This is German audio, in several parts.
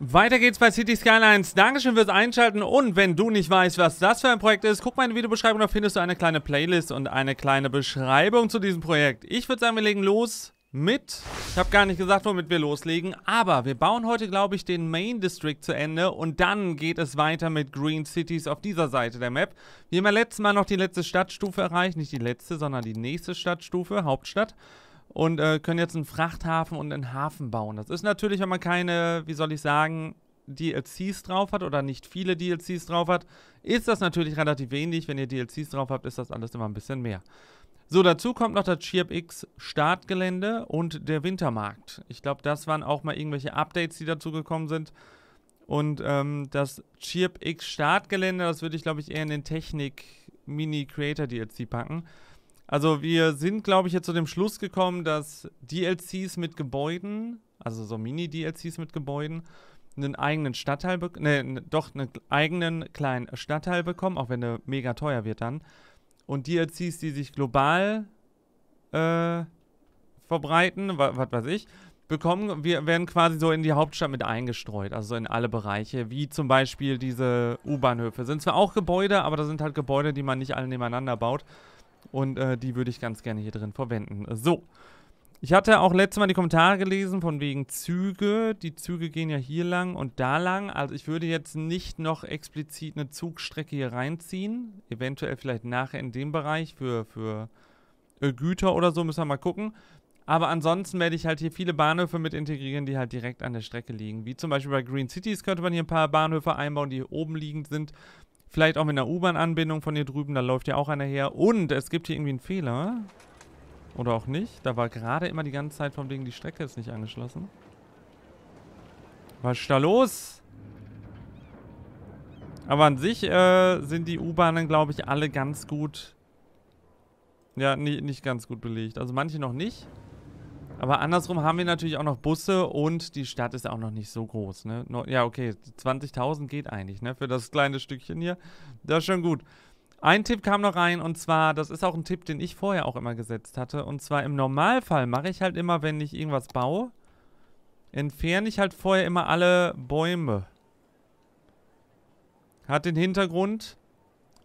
Weiter geht's bei City Skylines. Dankeschön fürs Einschalten und wenn du nicht weißt, was das für ein Projekt ist, guck mal in die Videobeschreibung, da findest du eine kleine Playlist und eine kleine Beschreibung zu diesem Projekt. Ich würde sagen, wir legen los mit. Ich habe gar nicht gesagt, womit wir loslegen, aber wir bauen heute, glaube ich, den Main District zu Ende und dann geht es weiter mit Green Cities auf dieser Seite der Map. Wir haben ja letztes Mal noch die letzte Stadtstufe erreicht, nicht die letzte, sondern die nächste Stadtstufe, Hauptstadt und äh, können jetzt einen Frachthafen und einen Hafen bauen. Das ist natürlich, wenn man keine, wie soll ich sagen, DLCs drauf hat oder nicht viele DLCs drauf hat, ist das natürlich relativ wenig. Wenn ihr DLCs drauf habt, ist das alles immer ein bisschen mehr. So, dazu kommt noch das ChirpX Startgelände und der Wintermarkt. Ich glaube, das waren auch mal irgendwelche Updates, die dazu gekommen sind. Und ähm, das ChirpX Startgelände, das würde ich glaube ich eher in den Technik Mini Creator DLC packen. Also wir sind, glaube ich, jetzt zu dem Schluss gekommen, dass DLCs mit Gebäuden, also so Mini-DLCs mit Gebäuden, einen eigenen Stadtteil, bekommen, ne, doch einen eigenen kleinen Stadtteil bekommen, auch wenn der mega teuer wird dann. Und DLCs, die sich global äh, verbreiten, was weiß ich, bekommen, wir werden quasi so in die Hauptstadt mit eingestreut, also so in alle Bereiche, wie zum Beispiel diese U-Bahnhöfe. Sind zwar auch Gebäude, aber da sind halt Gebäude, die man nicht alle nebeneinander baut. Und äh, die würde ich ganz gerne hier drin verwenden. So. Ich hatte auch letztes Mal die Kommentare gelesen von wegen Züge. Die Züge gehen ja hier lang und da lang. Also ich würde jetzt nicht noch explizit eine Zugstrecke hier reinziehen. Eventuell vielleicht nachher in dem Bereich für, für Güter oder so. Müssen wir mal gucken. Aber ansonsten werde ich halt hier viele Bahnhöfe mit integrieren, die halt direkt an der Strecke liegen. Wie zum Beispiel bei Green Cities könnte man hier ein paar Bahnhöfe einbauen, die hier oben liegend sind. Vielleicht auch mit einer U-Bahn-Anbindung von hier drüben. Da läuft ja auch einer her. Und es gibt hier irgendwie einen Fehler. Oder auch nicht. Da war gerade immer die ganze Zeit vom Ding, die Strecke ist nicht angeschlossen. Was ist da los? Aber an sich äh, sind die U-Bahnen, glaube ich, alle ganz gut... Ja, nicht, nicht ganz gut belegt. Also manche noch nicht. Aber andersrum haben wir natürlich auch noch Busse und die Stadt ist auch noch nicht so groß. Ne? Ja, okay, 20.000 geht eigentlich ne? für das kleine Stückchen hier. Das ist schon gut. Ein Tipp kam noch rein und zwar, das ist auch ein Tipp, den ich vorher auch immer gesetzt hatte. Und zwar im Normalfall mache ich halt immer, wenn ich irgendwas baue, entferne ich halt vorher immer alle Bäume. Hat den Hintergrund,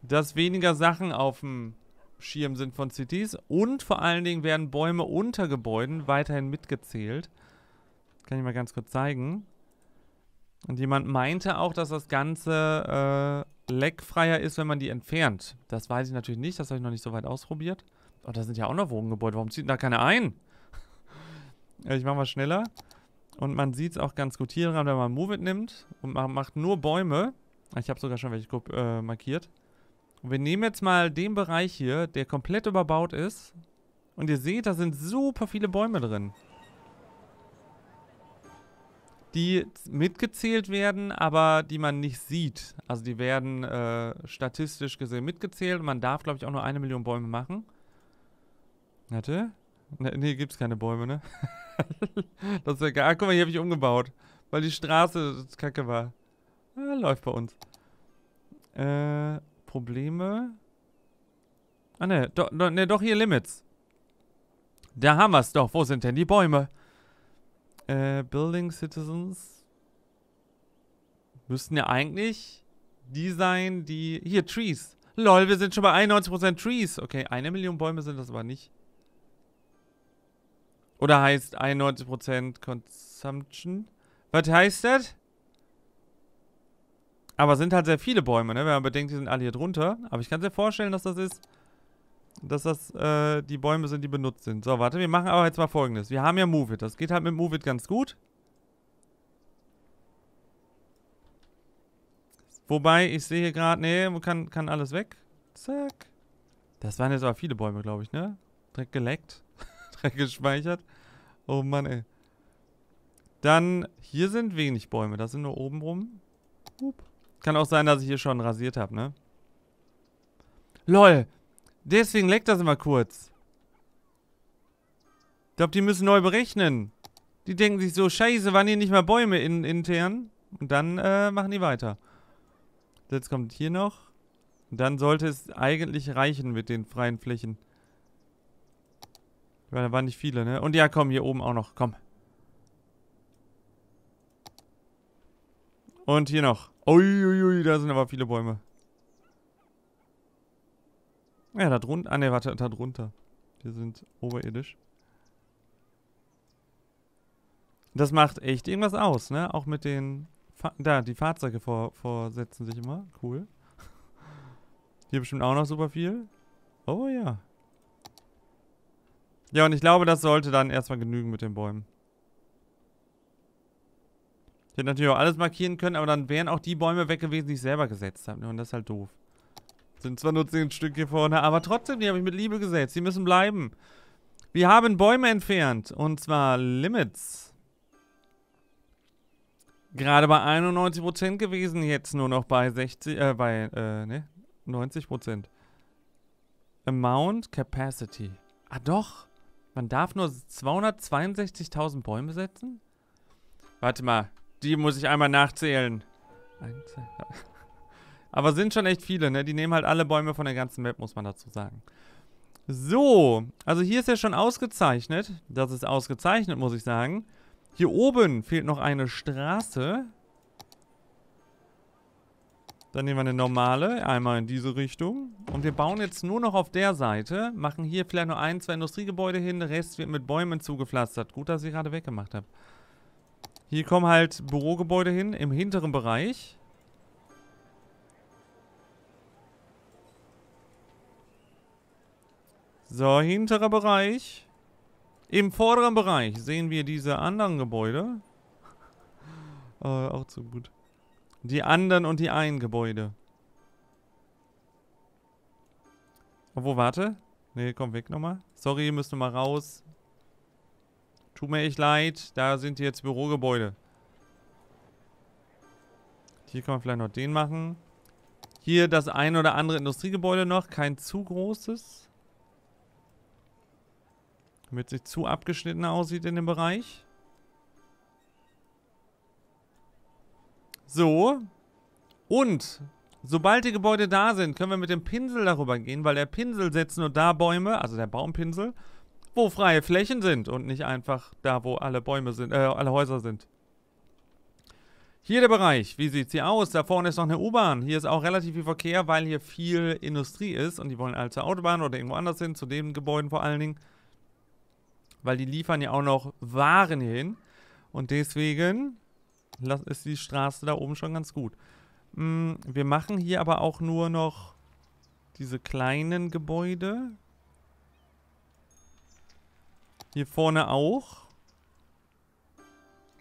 dass weniger Sachen auf dem Schirm sind von Cities Und vor allen Dingen werden Bäume unter Gebäuden weiterhin mitgezählt. kann ich mal ganz kurz zeigen. Und jemand meinte auch, dass das Ganze äh, leckfreier ist, wenn man die entfernt. Das weiß ich natürlich nicht, das habe ich noch nicht so weit ausprobiert. Oh, da sind ja auch noch Wohngebäude. Warum zieht denn da keine ein? ich mache mal schneller. Und man sieht es auch ganz gut hier dran, wenn man Move It nimmt und man macht nur Bäume. Ich habe sogar schon welche äh, markiert. Und wir nehmen jetzt mal den Bereich hier, der komplett überbaut ist. Und ihr seht, da sind super viele Bäume drin. Die mitgezählt werden, aber die man nicht sieht. Also die werden äh, statistisch gesehen mitgezählt. Und man darf, glaube ich, auch nur eine Million Bäume machen. Warte. Ne, gibt es keine Bäume, ne? das ist ja gar. Ah, guck mal, hier habe ich umgebaut. Weil die Straße kacke war. Ah, läuft bei uns. Äh, Probleme. Ah, ne, do, do, ne, doch hier Limits. Da haben wir es doch. Wo sind denn die Bäume? Äh, Building Citizens. Müssten ja eigentlich die sein, die... Hier, Trees. Lol, wir sind schon bei 91% Trees. Okay, eine Million Bäume sind das aber nicht. Oder heißt 91% Consumption? Was heißt das? Aber sind halt sehr viele Bäume, ne? Wenn man bedenkt, die sind alle hier drunter. Aber ich kann mir vorstellen, dass das ist, dass das äh, die Bäume sind, die benutzt sind. So, warte, wir machen aber jetzt mal folgendes. Wir haben ja Move It. Das geht halt mit Move It ganz gut. Wobei, ich sehe hier gerade, ne, kann, kann alles weg. Zack. Das waren jetzt aber viele Bäume, glaube ich, ne? Dreck geleckt. Dreck gespeichert. Oh Mann, ey. Dann, hier sind wenig Bäume. Das sind nur oben rum. Hup. Kann auch sein, dass ich hier schon rasiert habe, ne? LOL. Deswegen leckt das immer kurz. Ich glaube, die müssen neu berechnen. Die denken sich so, scheiße, waren hier nicht mal Bäume in, intern? Und dann äh, machen die weiter. Jetzt kommt hier noch. Und dann sollte es eigentlich reichen mit den freien Flächen. Weil da waren nicht viele, ne? Und ja, komm, hier oben auch noch. Komm. Und hier noch. Uiuiui, ui, da sind aber viele Bäume. Ja, da drunter. Ah, ne, warte, da drunter. Die sind oberirdisch. Das macht echt irgendwas aus, ne? Auch mit den. Fa da, die Fahrzeuge vor vorsetzen sich immer. Cool. Hier bestimmt auch noch super viel. Oh ja. Ja, und ich glaube, das sollte dann erstmal genügen mit den Bäumen hätte natürlich auch alles markieren können, aber dann wären auch die Bäume weg gewesen, die ich selber gesetzt habe. Ne? Und das ist halt doof. Sind zwar nur zehn Stück hier vorne, aber trotzdem, die habe ich mit Liebe gesetzt. Die müssen bleiben. Wir haben Bäume entfernt. Und zwar Limits. Gerade bei 91% gewesen, jetzt nur noch bei 60, äh, bei, äh, ne? 90%. Amount Capacity. Ah doch, man darf nur 262.000 Bäume setzen? Warte mal, die muss ich einmal nachzählen. Aber sind schon echt viele, ne? Die nehmen halt alle Bäume von der ganzen Map, muss man dazu sagen. So, also hier ist ja schon ausgezeichnet. Das ist ausgezeichnet, muss ich sagen. Hier oben fehlt noch eine Straße. Dann nehmen wir eine normale, einmal in diese Richtung. Und wir bauen jetzt nur noch auf der Seite. Machen hier vielleicht nur ein, zwei Industriegebäude hin. Der Rest wird mit Bäumen zugepflastert. Gut, dass ich gerade weggemacht habe. Hier kommen halt Bürogebäude hin im hinteren Bereich. So, hinterer Bereich. Im vorderen Bereich sehen wir diese anderen Gebäude. äh, auch zu gut. Die anderen und die einen Gebäude. Obwohl, warte. Nee, komm weg nochmal. Sorry, ihr müsst nochmal raus. Tut mir echt leid, da sind jetzt Bürogebäude. Hier kann man vielleicht noch den machen. Hier das ein oder andere Industriegebäude noch. Kein zu großes. Damit es nicht zu abgeschnitten aussieht in dem Bereich. So. Und sobald die Gebäude da sind, können wir mit dem Pinsel darüber gehen, weil der Pinsel setzt nur da Bäume, also der Baumpinsel, wo freie Flächen sind und nicht einfach da, wo alle Bäume sind, äh, alle Häuser sind. Hier der Bereich. Wie sieht's hier aus? Da vorne ist noch eine U-Bahn. Hier ist auch relativ viel Verkehr, weil hier viel Industrie ist und die wollen alle zur Autobahn oder irgendwo anders hin, zu den Gebäuden vor allen Dingen. Weil die liefern ja auch noch Waren hier hin. Und deswegen ist die Straße da oben schon ganz gut. Mm, wir machen hier aber auch nur noch diese kleinen Gebäude. Hier vorne auch.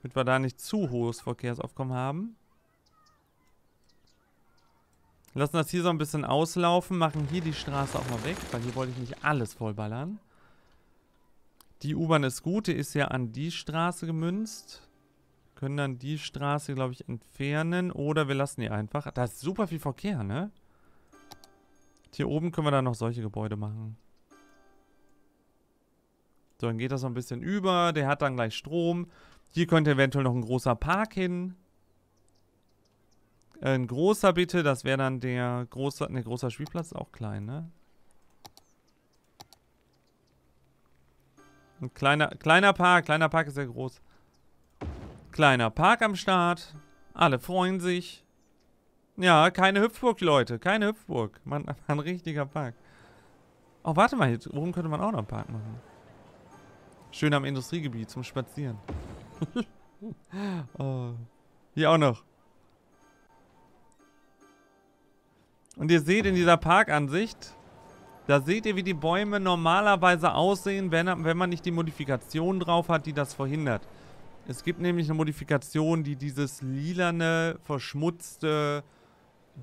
Damit wir da nicht zu hohes Verkehrsaufkommen haben. Lassen das hier so ein bisschen auslaufen. Machen hier die Straße auch mal weg, weil hier wollte ich nicht alles vollballern. Die U-Bahn ist gut. Die ist ja an die Straße gemünzt. Können dann die Straße, glaube ich, entfernen. Oder wir lassen die einfach. Da ist super viel Verkehr, ne? Hier oben können wir dann noch solche Gebäude machen. So, dann geht das noch ein bisschen über. Der hat dann gleich Strom. Hier könnte eventuell noch ein großer Park hin. ein großer bitte, das wäre dann der große, ne, großer Spielplatz, auch klein, ne? Ein kleiner, kleiner Park, kleiner Park ist sehr groß. Kleiner Park am Start. Alle freuen sich. Ja, keine Hüpfburg, Leute. Keine Hüpfburg. Man, ein richtiger Park. Oh, warte mal, hier oben könnte man auch noch einen Park machen. Schön am Industriegebiet zum Spazieren. oh. Hier auch noch. Und ihr seht in dieser Parkansicht, da seht ihr, wie die Bäume normalerweise aussehen, wenn, wenn man nicht die Modifikation drauf hat, die das verhindert. Es gibt nämlich eine Modifikation, die dieses lilane, verschmutzte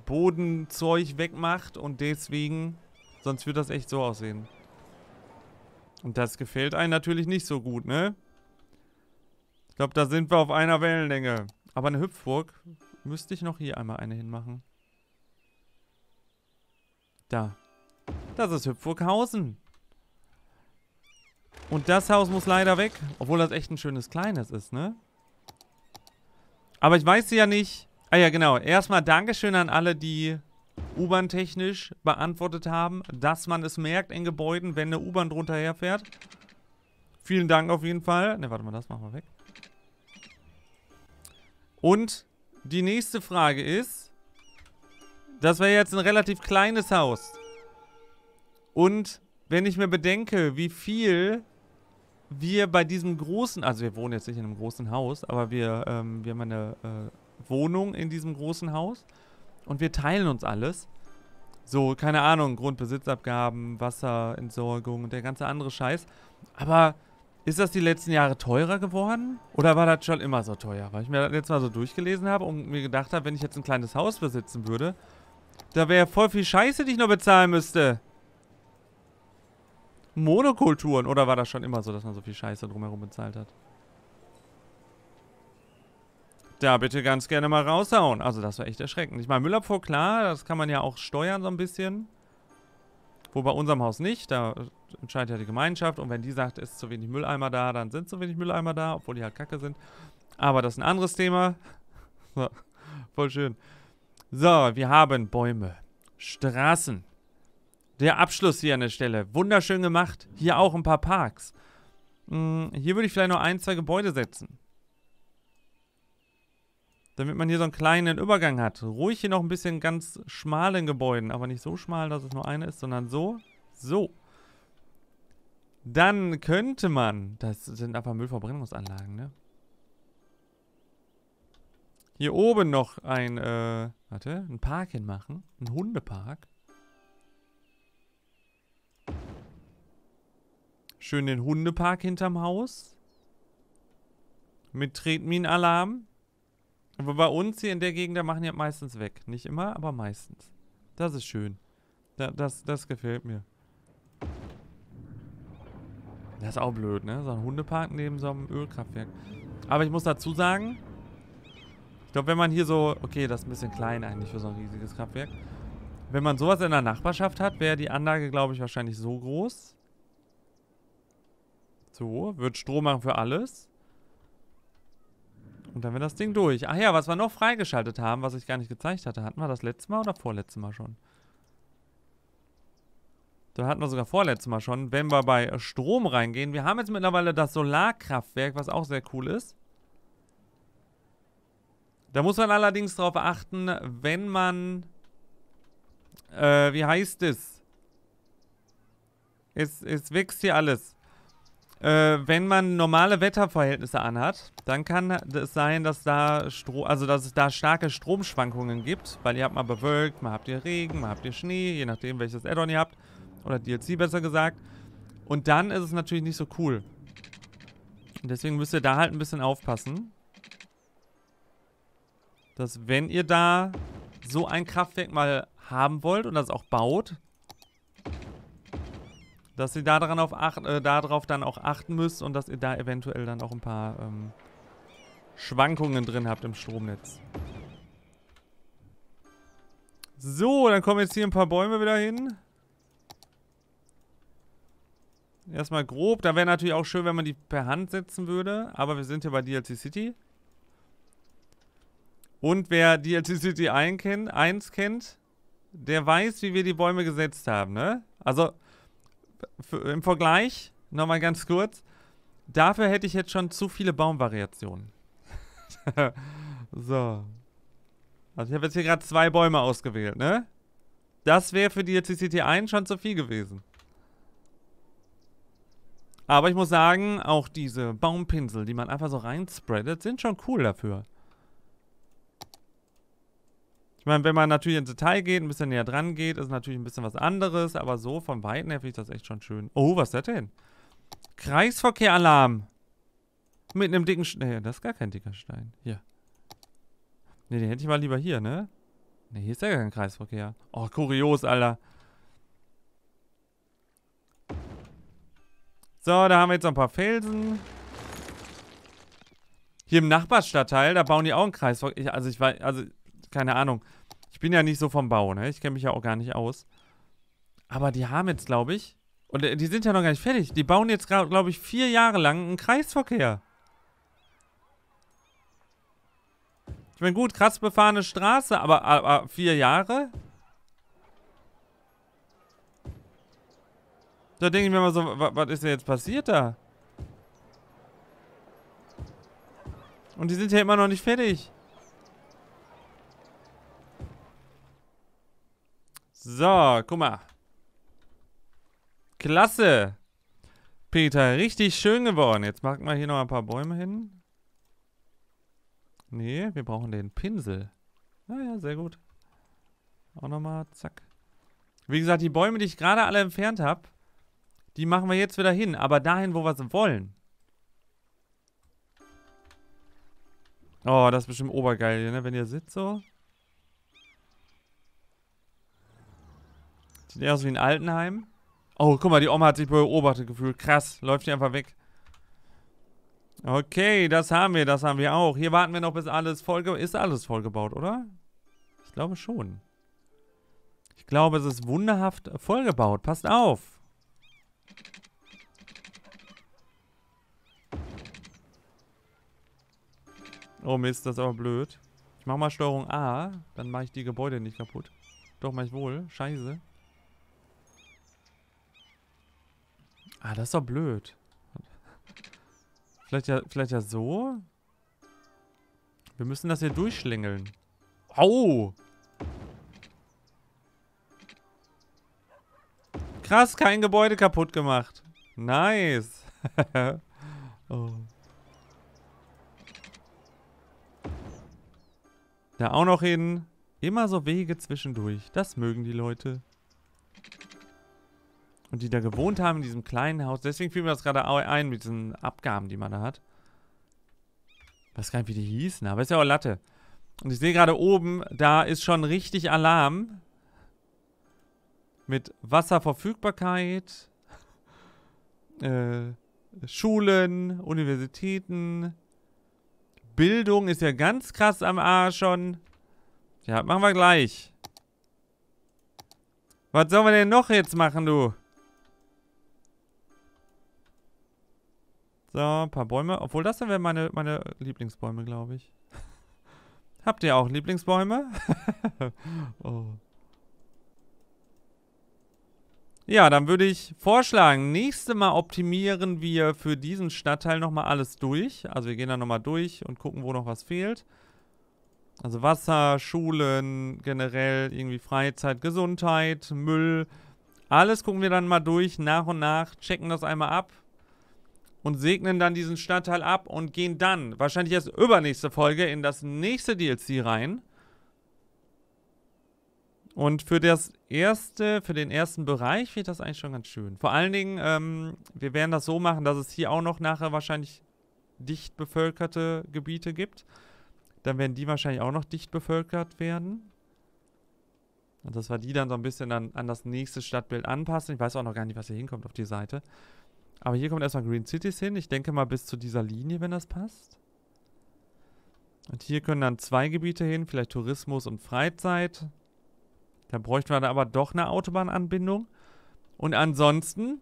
Bodenzeug wegmacht und deswegen, sonst würde das echt so aussehen. Und das gefällt einem natürlich nicht so gut, ne? Ich glaube, da sind wir auf einer Wellenlänge. Aber eine Hüpfburg müsste ich noch hier einmal eine hinmachen. Da. Das ist Hüpfburghausen. Und das Haus muss leider weg. Obwohl das echt ein schönes kleines ist, ne? Aber ich weiß sie ja nicht... Ah ja, genau. Erstmal Dankeschön an alle, die U-Bahn-technisch beantwortet haben, dass man es merkt in Gebäuden, wenn eine U-Bahn drunter herfährt. Vielen Dank auf jeden Fall. Ne, warte mal, das machen wir weg. Und die nächste Frage ist, das wäre jetzt ein relativ kleines Haus. Und wenn ich mir bedenke, wie viel wir bei diesem großen, also wir wohnen jetzt nicht in einem großen Haus, aber wir, ähm, wir haben eine äh, Wohnung in diesem großen Haus und wir teilen uns alles. So, keine Ahnung, Grundbesitzabgaben, Wasserentsorgung und der ganze andere Scheiß. Aber ist das die letzten Jahre teurer geworden? Oder war das schon immer so teuer? Weil ich mir das letztes Mal so durchgelesen habe und mir gedacht habe, wenn ich jetzt ein kleines Haus besitzen würde, da wäre voll viel Scheiße, die ich nur bezahlen müsste. Monokulturen. Oder war das schon immer so, dass man so viel Scheiße drumherum bezahlt hat? da bitte ganz gerne mal raushauen. Also das war echt erschreckend. Ich meine, Müllabfuhr, klar, das kann man ja auch steuern so ein bisschen. Wo bei unserem Haus nicht, da entscheidet ja die Gemeinschaft. Und wenn die sagt, es ist zu wenig Mülleimer da, dann sind zu wenig Mülleimer da, obwohl die halt kacke sind. Aber das ist ein anderes Thema. So, voll schön. So, wir haben Bäume, Straßen. Der Abschluss hier an der Stelle. Wunderschön gemacht. Hier auch ein paar Parks. Hm, hier würde ich vielleicht noch ein, zwei Gebäude setzen damit man hier so einen kleinen Übergang hat. Ruhig hier noch ein bisschen ganz schmalen Gebäuden, aber nicht so schmal, dass es nur eine ist, sondern so, so. Dann könnte man, das sind einfach Müllverbrennungsanlagen, ne? Hier oben noch ein, äh, warte, ein Park hinmachen, ein Hundepark. Schön den Hundepark hinterm Haus. Mit Tretminalarm. Aber bei uns hier in der Gegend, da machen die meistens weg. Nicht immer, aber meistens. Das ist schön. Da, das, das gefällt mir. Das ist auch blöd, ne? So ein Hundepark neben so einem Ölkraftwerk. Aber ich muss dazu sagen, ich glaube, wenn man hier so... Okay, das ist ein bisschen klein eigentlich für so ein riesiges Kraftwerk. Wenn man sowas in der Nachbarschaft hat, wäre die Anlage, glaube ich, wahrscheinlich so groß. So, wird Strom machen für alles. Und dann wird das Ding durch. Ach ja, was wir noch freigeschaltet haben, was ich gar nicht gezeigt hatte. Hatten wir das letzte Mal oder vorletztes Mal schon? Da hatten wir sogar vorletztes Mal schon. Wenn wir bei Strom reingehen. Wir haben jetzt mittlerweile das Solarkraftwerk, was auch sehr cool ist. Da muss man allerdings darauf achten, wenn man... Äh, wie heißt es? es? Es wächst hier alles äh, wenn man normale Wetterverhältnisse anhat, dann kann es sein, dass da Stro also dass es da starke Stromschwankungen gibt, weil ihr habt mal bewölkt, mal habt ihr Regen, mal habt ihr Schnee, je nachdem welches Addon ihr habt oder DLC besser gesagt. Und dann ist es natürlich nicht so cool. Und deswegen müsst ihr da halt ein bisschen aufpassen, dass wenn ihr da so ein Kraftwerk mal haben wollt und das auch baut, dass ihr daran auf acht, äh, darauf dann auch achten müsst und dass ihr da eventuell dann auch ein paar ähm, Schwankungen drin habt im Stromnetz. So, dann kommen jetzt hier ein paar Bäume wieder hin. Erstmal grob. Da wäre natürlich auch schön, wenn man die per Hand setzen würde. Aber wir sind hier bei DLC City. Und wer DLC City 1 kennt, der weiß, wie wir die Bäume gesetzt haben, ne? Also, für, im Vergleich, nochmal ganz kurz, dafür hätte ich jetzt schon zu viele Baumvariationen. so. Also ich habe jetzt hier gerade zwei Bäume ausgewählt, ne? Das wäre für die CCT1 schon zu viel gewesen. Aber ich muss sagen, auch diese Baumpinsel, die man einfach so reinspreadet, sind schon cool dafür. Ich meine, wenn man natürlich ins Detail geht, ein bisschen näher dran geht, ist natürlich ein bisschen was anderes, aber so von Weitem her finde ich das echt schon schön. Oh, was ist das denn? Kreisverkehralarm. Mit einem dicken Stein. Nee, das ist gar kein dicker Stein. Hier. Ne, den hätte ich mal lieber hier, ne? Ne, hier ist ja gar kein Kreisverkehr. Oh, kurios, Alter. So, da haben wir jetzt noch ein paar Felsen. Hier im Nachbarstadtteil, da bauen die auch einen Kreisverkehr. Also ich weiß, also keine Ahnung. Ich bin ja nicht so vom Bau, ne? Ich kenne mich ja auch gar nicht aus. Aber die haben jetzt, glaube ich, und äh, die sind ja noch gar nicht fertig. Die bauen jetzt, glaube ich, vier Jahre lang einen Kreisverkehr. Ich meine, gut, krass befahrene Straße, aber, aber vier Jahre? Da denke ich mir mal so, was ist denn jetzt passiert da? Und die sind ja immer noch nicht fertig. So, guck mal. Klasse. Peter, richtig schön geworden. Jetzt machen wir hier noch ein paar Bäume hin. Nee, wir brauchen den Pinsel. Naja, ah sehr gut. Auch nochmal, zack. Wie gesagt, die Bäume, die ich gerade alle entfernt habe, die machen wir jetzt wieder hin. Aber dahin, wo wir sie wollen. Oh, das ist bestimmt obergeil, ne? Wenn ihr sitzt so. Sieht eher aus wie ein Altenheim. Oh, guck mal, die Oma hat sich beobachtet gefühlt. Krass, läuft hier einfach weg. Okay, das haben wir, das haben wir auch. Hier warten wir noch, bis alles vollgebaut ist. alles vollgebaut, oder? Ich glaube schon. Ich glaube, es ist wunderhaft vollgebaut. Passt auf. Oh Mist, das ist aber blöd. Ich mach mal Steuerung A, dann mache ich die Gebäude nicht kaputt. Doch, mach ich wohl. Scheiße. Ah, das ist doch blöd. Vielleicht ja, vielleicht ja so? Wir müssen das hier durchschlingeln. Au! Krass, kein Gebäude kaputt gemacht. Nice. oh. Da auch noch hin. Immer so Wege zwischendurch. Das mögen die Leute und die da gewohnt haben in diesem kleinen Haus. Deswegen fiel mir das gerade ein mit diesen Abgaben, die man da hat. Ich weiß gar nicht, wie die hießen, aber ist ja auch Latte. Und ich sehe gerade oben, da ist schon richtig Alarm. Mit Wasserverfügbarkeit, äh, Schulen, Universitäten, Bildung ist ja ganz krass am A schon. Ja, machen wir gleich. Was sollen wir denn noch jetzt machen, du? So, ein paar Bäume. Obwohl, das sind meine, meine Lieblingsbäume, glaube ich. Habt ihr auch Lieblingsbäume? oh. Ja, dann würde ich vorschlagen, nächstes Mal optimieren wir für diesen Stadtteil nochmal alles durch. Also wir gehen da nochmal durch und gucken, wo noch was fehlt. Also Wasser, Schulen, generell irgendwie Freizeit, Gesundheit, Müll. Alles gucken wir dann mal durch, nach und nach, checken das einmal ab, und segnen dann diesen Stadtteil ab und gehen dann wahrscheinlich erst übernächste Folge in das nächste DLC rein. Und für das erste, für den ersten Bereich wird das eigentlich schon ganz schön. Vor allen Dingen, ähm, wir werden das so machen, dass es hier auch noch nachher wahrscheinlich dicht bevölkerte Gebiete gibt. Dann werden die wahrscheinlich auch noch dicht bevölkert werden. Und dass wir die dann so ein bisschen an, an das nächste Stadtbild anpassen. Ich weiß auch noch gar nicht, was hier hinkommt auf die Seite. Aber hier kommt erstmal Green Cities hin. Ich denke mal bis zu dieser Linie, wenn das passt. Und hier können dann zwei Gebiete hin, vielleicht Tourismus und Freizeit. Da bräuchten wir dann aber doch eine Autobahnanbindung. Und ansonsten,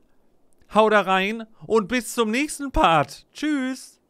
hau da rein und bis zum nächsten Part. Tschüss.